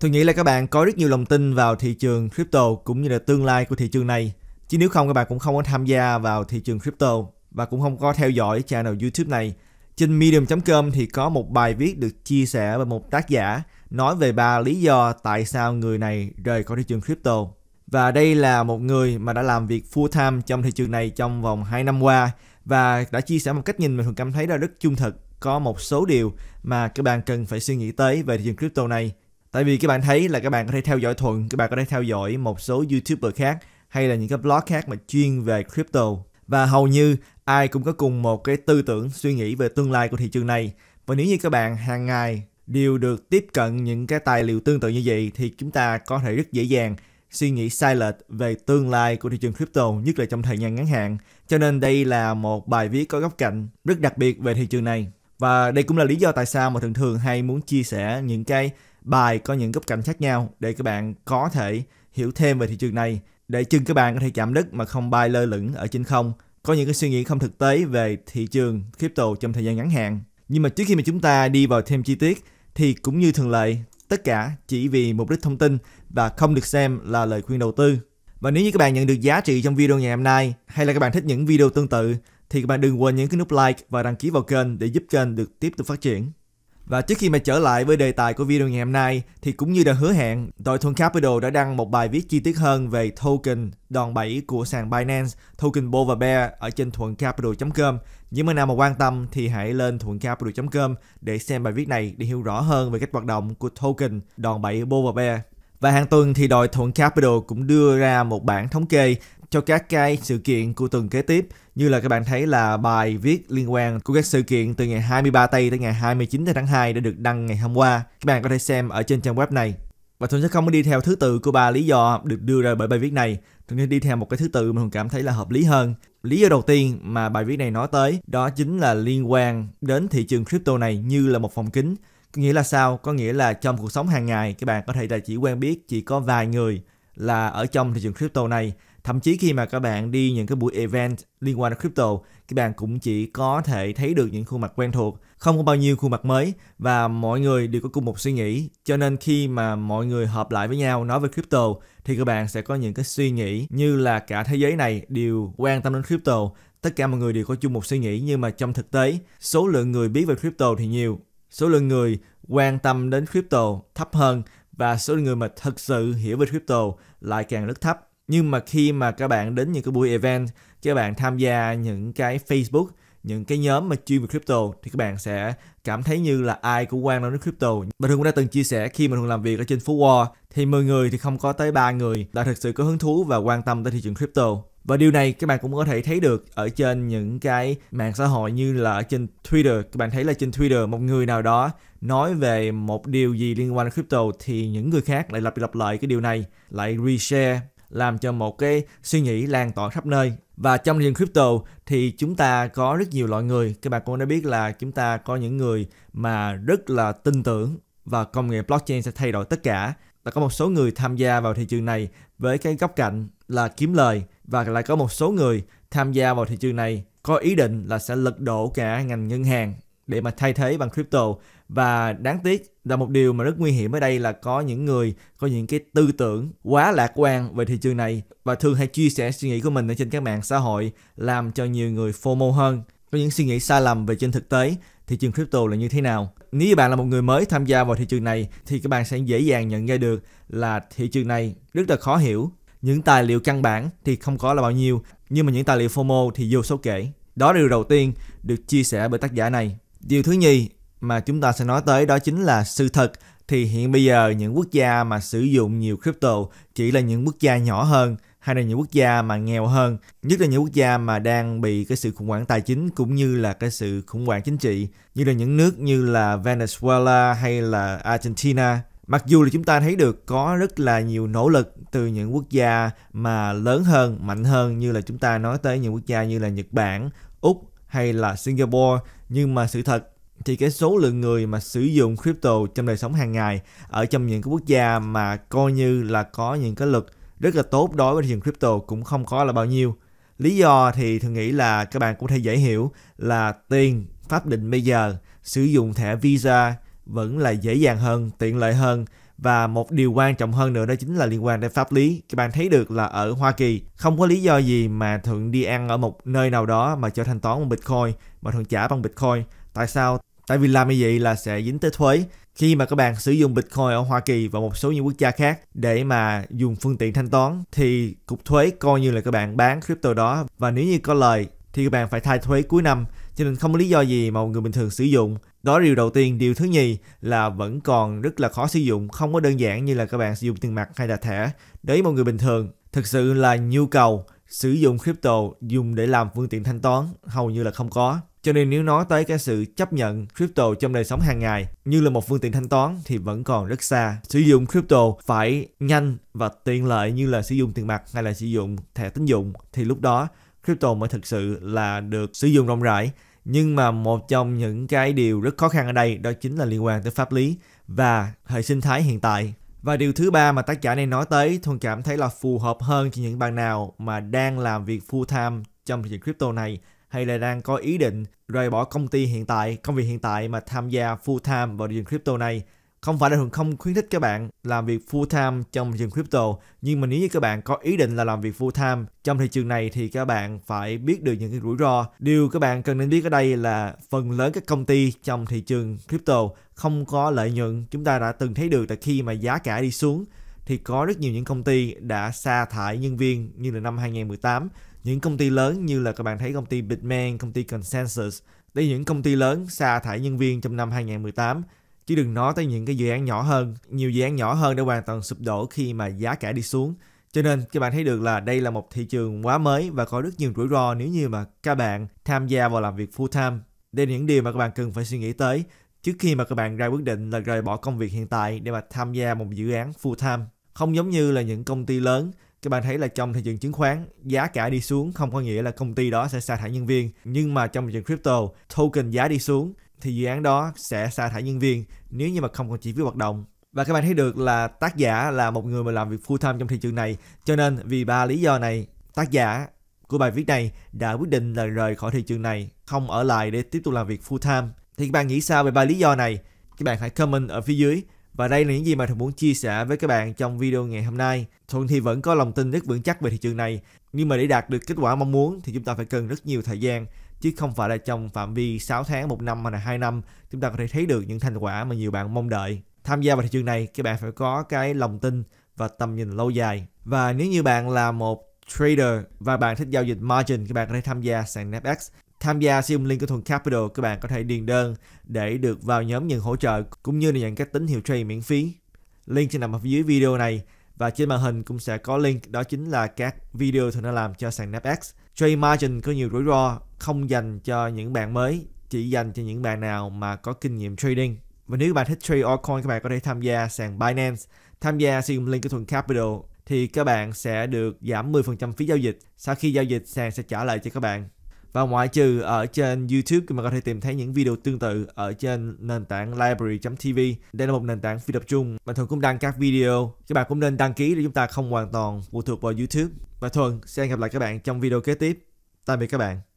Tôi nghĩ là các bạn có rất nhiều lòng tin vào thị trường crypto cũng như là tương lai của thị trường này. Chứ nếu không các bạn cũng không có tham gia vào thị trường crypto và cũng không có theo dõi channel YouTube này. Trên medium.com thì có một bài viết được chia sẻ bởi một tác giả nói về ba lý do tại sao người này rời khỏi thị trường crypto. Và đây là một người mà đã làm việc full time trong thị trường này trong vòng 2 năm qua và đã chia sẻ một cách nhìn mà thường cảm thấy là rất trung thực có một số điều mà các bạn cần phải suy nghĩ tới về thị trường crypto này Tại vì các bạn thấy là các bạn có thể theo dõi thuận, các bạn có thể theo dõi một số YouTuber khác hay là những cái blog khác mà chuyên về crypto. Và hầu như ai cũng có cùng một cái tư tưởng suy nghĩ về tương lai của thị trường này. Và nếu như các bạn hàng ngày đều được tiếp cận những cái tài liệu tương tự như vậy thì chúng ta có thể rất dễ dàng suy nghĩ sai lệch về tương lai của thị trường crypto, nhất là trong thời gian ngắn hạn. Cho nên đây là một bài viết có góc cạnh rất đặc biệt về thị trường này. Và đây cũng là lý do tại sao mà thường thường hay muốn chia sẻ những cái bài có những góc cạnh khác nhau để các bạn có thể hiểu thêm về thị trường này để chân các bạn có thể chạm đất mà không bay lơ lửng ở trên không có những cái suy nghĩ không thực tế về thị trường crypto trong thời gian ngắn hạn nhưng mà trước khi mà chúng ta đi vào thêm chi tiết thì cũng như thường lệ tất cả chỉ vì mục đích thông tin và không được xem là lời khuyên đầu tư và nếu như các bạn nhận được giá trị trong video ngày hôm nay hay là các bạn thích những video tương tự thì các bạn đừng quên nhấn cái nút like và đăng ký vào kênh để giúp kênh được tiếp tục phát triển và trước khi mà trở lại với đề tài của video ngày hôm nay thì cũng như đã hứa hẹn, đội Thôn Capital đã đăng một bài viết chi tiết hơn về token đòn bẩy của sàn Binance, token Bo và Bear ở trên thuancapital com Những người nào mà quan tâm thì hãy lên thuancapital com để xem bài viết này để hiểu rõ hơn về cách hoạt động của token đòn bẩy Bo và Bear. Và hàng tuần thì đội Thuận Capital cũng đưa ra một bản thống kê cho các cái sự kiện của tuần kế tiếp như là các bạn thấy là bài viết liên quan của các sự kiện từ ngày 23 tây tới ngày 29 tháng 2 đã được đăng ngày hôm qua các bạn có thể xem ở trên trang web này và tôi sẽ không có đi theo thứ tự của ba lý do được đưa ra bởi bài viết này tôi sẽ đi theo một cái thứ tự mà Thuận cảm thấy là hợp lý hơn Lý do đầu tiên mà bài viết này nói tới đó chính là liên quan đến thị trường crypto này như là một phòng kính có nghĩa là sao? Có nghĩa là trong cuộc sống hàng ngày các bạn có thể là chỉ quen biết chỉ có vài người là ở trong thị trường crypto này thậm chí khi mà các bạn đi những cái buổi event liên quan đến crypto các bạn cũng chỉ có thể thấy được những khuôn mặt quen thuộc không có bao nhiêu khuôn mặt mới và mọi người đều có cùng một suy nghĩ cho nên khi mà mọi người hợp lại với nhau nói về crypto thì các bạn sẽ có những cái suy nghĩ như là cả thế giới này đều quan tâm đến crypto tất cả mọi người đều có chung một suy nghĩ nhưng mà trong thực tế số lượng người biết về crypto thì nhiều số lượng người quan tâm đến crypto thấp hơn và số lượng người mà thật sự hiểu về crypto lại càng rất thấp nhưng mà khi mà các bạn đến những cái buổi event các bạn tham gia những cái Facebook những cái nhóm mà chuyên về crypto thì các bạn sẽ cảm thấy như là ai cũng quan tâm đến crypto. Mình thường cũng đã từng chia sẻ khi mình thường làm việc ở trên phố Wall thì 10 người thì không có tới 3 người đã thực sự có hứng thú và quan tâm tới thị trường crypto. Và điều này các bạn cũng có thể thấy được ở trên những cái mạng xã hội như là ở trên Twitter. Các bạn thấy là trên Twitter một người nào đó nói về một điều gì liên quan đến crypto thì những người khác lại lặp đi lặp lại cái điều này, lại reshare làm cho một cái suy nghĩ lan tỏa khắp nơi và trong riêng crypto thì chúng ta có rất nhiều loại người các bạn cũng đã biết là chúng ta có những người mà rất là tin tưởng và công nghệ blockchain sẽ thay đổi tất cả là có một số người tham gia vào thị trường này với cái góc cạnh là kiếm lời và lại có một số người tham gia vào thị trường này có ý định là sẽ lật đổ cả ngành ngân hàng để mà thay thế bằng crypto và đáng tiếc là một điều mà rất nguy hiểm ở đây là có những người có những cái tư tưởng quá lạc quan về thị trường này và thường hay chia sẻ suy nghĩ của mình ở trên các mạng xã hội làm cho nhiều người FOMO hơn có những suy nghĩ sai lầm về trên thực tế thị trường crypto là như thế nào nếu như bạn là một người mới tham gia vào thị trường này thì các bạn sẽ dễ dàng nhận ra được là thị trường này rất là khó hiểu những tài liệu căn bản thì không có là bao nhiêu nhưng mà những tài liệu FOMO thì vô số kể đó là điều đầu tiên được chia sẻ bởi tác giả này điều thứ nhì mà chúng ta sẽ nói tới đó chính là sự thật thì hiện bây giờ những quốc gia mà sử dụng nhiều crypto chỉ là những quốc gia nhỏ hơn hay là những quốc gia mà nghèo hơn, nhất là những quốc gia mà đang bị cái sự khủng hoảng tài chính cũng như là cái sự khủng hoảng chính trị, như là những nước như là Venezuela hay là Argentina. Mặc dù là chúng ta thấy được có rất là nhiều nỗ lực từ những quốc gia mà lớn hơn, mạnh hơn như là chúng ta nói tới những quốc gia như là Nhật Bản, Úc hay là Singapore, nhưng mà sự thật thì cái số lượng người mà sử dụng crypto trong đời sống hàng ngày ở trong những cái quốc gia mà coi như là có những cái lực rất là tốt đối với thị trường crypto cũng không có là bao nhiêu. Lý do thì thường nghĩ là các bạn cũng thể dễ hiểu là tiền pháp định bây giờ sử dụng thẻ Visa vẫn là dễ dàng hơn, tiện lợi hơn và một điều quan trọng hơn nữa đó chính là liên quan đến pháp lý. Các bạn thấy được là ở Hoa Kỳ không có lý do gì mà thường đi ăn ở một nơi nào đó mà cho thanh toán bằng Bitcoin mà thường trả bằng Bitcoin. Tại sao Tại vì làm như vậy là sẽ dính tới thuế khi mà các bạn sử dụng Bitcoin ở Hoa Kỳ và một số những quốc gia khác để mà dùng phương tiện thanh toán thì cục thuế coi như là các bạn bán crypto đó và nếu như có lời thì các bạn phải thay thuế cuối năm cho nên không có lý do gì mà một người bình thường sử dụng đó điều đầu tiên điều thứ nhì là vẫn còn rất là khó sử dụng không có đơn giản như là các bạn sử dụng tiền mặt hay là thẻ đấy một người bình thường thực sự là nhu cầu sử dụng crypto dùng để làm phương tiện thanh toán hầu như là không có cho nên nếu nói tới cái sự chấp nhận crypto trong đời sống hàng ngày như là một phương tiện thanh toán thì vẫn còn rất xa. Sử dụng crypto phải nhanh và tiện lợi như là sử dụng tiền mặt hay là sử dụng thẻ tín dụng thì lúc đó crypto mới thực sự là được sử dụng rộng rãi. Nhưng mà một trong những cái điều rất khó khăn ở đây đó chính là liên quan tới pháp lý và hệ sinh thái hiện tại. Và điều thứ ba mà tác giả này nói tới Thuần cảm thấy là phù hợp hơn cho những bạn nào mà đang làm việc full time trong thị trường crypto này hay là đang có ý định rời bỏ công ty hiện tại, công việc hiện tại mà tham gia full time vào thị trường crypto này. Không phải là thường không khuyến khích các bạn làm việc full time trong thị trường crypto, nhưng mà nếu như các bạn có ý định là làm việc full time trong thị trường này thì các bạn phải biết được những cái rủi ro. Điều các bạn cần nên biết ở đây là phần lớn các công ty trong thị trường crypto không có lợi nhuận. Chúng ta đã từng thấy được là khi mà giá cả đi xuống thì có rất nhiều những công ty đã sa thải nhân viên như là năm 2018 những công ty lớn như là các bạn thấy công ty Bitmain, công ty Consensus, đây những công ty lớn sa thải nhân viên trong năm 2018 chứ đừng nói tới những cái dự án nhỏ hơn nhiều dự án nhỏ hơn đã hoàn toàn sụp đổ khi mà giá cả đi xuống cho nên các bạn thấy được là đây là một thị trường quá mới và có rất nhiều rủi ro nếu như mà các bạn tham gia vào làm việc full time đây là những điều mà các bạn cần phải suy nghĩ tới trước khi mà các bạn ra quyết định là rời bỏ công việc hiện tại để mà tham gia một dự án full time không giống như là những công ty lớn các bạn thấy là trong thị trường chứng khoán giá cả đi xuống không có nghĩa là công ty đó sẽ sa thải nhân viên nhưng mà trong thị trường crypto token giá đi xuống thì dự án đó sẽ sa thải nhân viên nếu như mà không còn chi phí hoạt động và các bạn thấy được là tác giả là một người mà làm việc full time trong thị trường này cho nên vì ba lý do này tác giả của bài viết này đã quyết định là rời khỏi thị trường này không ở lại để tiếp tục làm việc full time thì các bạn nghĩ sao về ba lý do này các bạn hãy comment ở phía dưới và đây là những gì mà Thuận muốn chia sẻ với các bạn trong video ngày hôm nay. Thuận thì vẫn có lòng tin rất vững chắc về thị trường này, nhưng mà để đạt được kết quả mong muốn thì chúng ta phải cần rất nhiều thời gian, chứ không phải là trong phạm vi 6 tháng, 1 năm hay là 2 năm chúng ta có thể thấy được những thành quả mà nhiều bạn mong đợi. Tham gia vào thị trường này, các bạn phải có cái lòng tin và tầm nhìn lâu dài. Và nếu như bạn là một trader và bạn thích giao dịch margin, các bạn có thể tham gia sàn Napex. Tham gia sử dụng link của Thuận Capital, các bạn có thể điền đơn để được vào nhóm nhận hỗ trợ cũng như là nhận các tín hiệu trade miễn phí. Link sẽ nằm ở dưới video này và trên màn hình cũng sẽ có link đó chính là các video Thuận đã làm cho sàn Napex. Trade margin có nhiều rủi ro không dành cho những bạn mới, chỉ dành cho những bạn nào mà có kinh nghiệm trading. Và nếu các bạn thích trade altcoin các bạn có thể tham gia sàn Binance, tham gia sử dụng link của Thuận Capital thì các bạn sẽ được giảm 10% phí giao dịch. Sau khi giao dịch sàn sẽ trả lại cho các bạn và ngoại trừ ở trên YouTube thì mình có thể tìm thấy những video tương tự ở trên nền tảng library.tv. Đây là một nền tảng phi tập trung. Mà thường cũng đăng các video. Các bạn cũng nên đăng ký để chúng ta không hoàn toàn phụ thuộc vào YouTube. Và Thuận sẽ gặp lại các bạn trong video kế tiếp. Tạm biệt các bạn.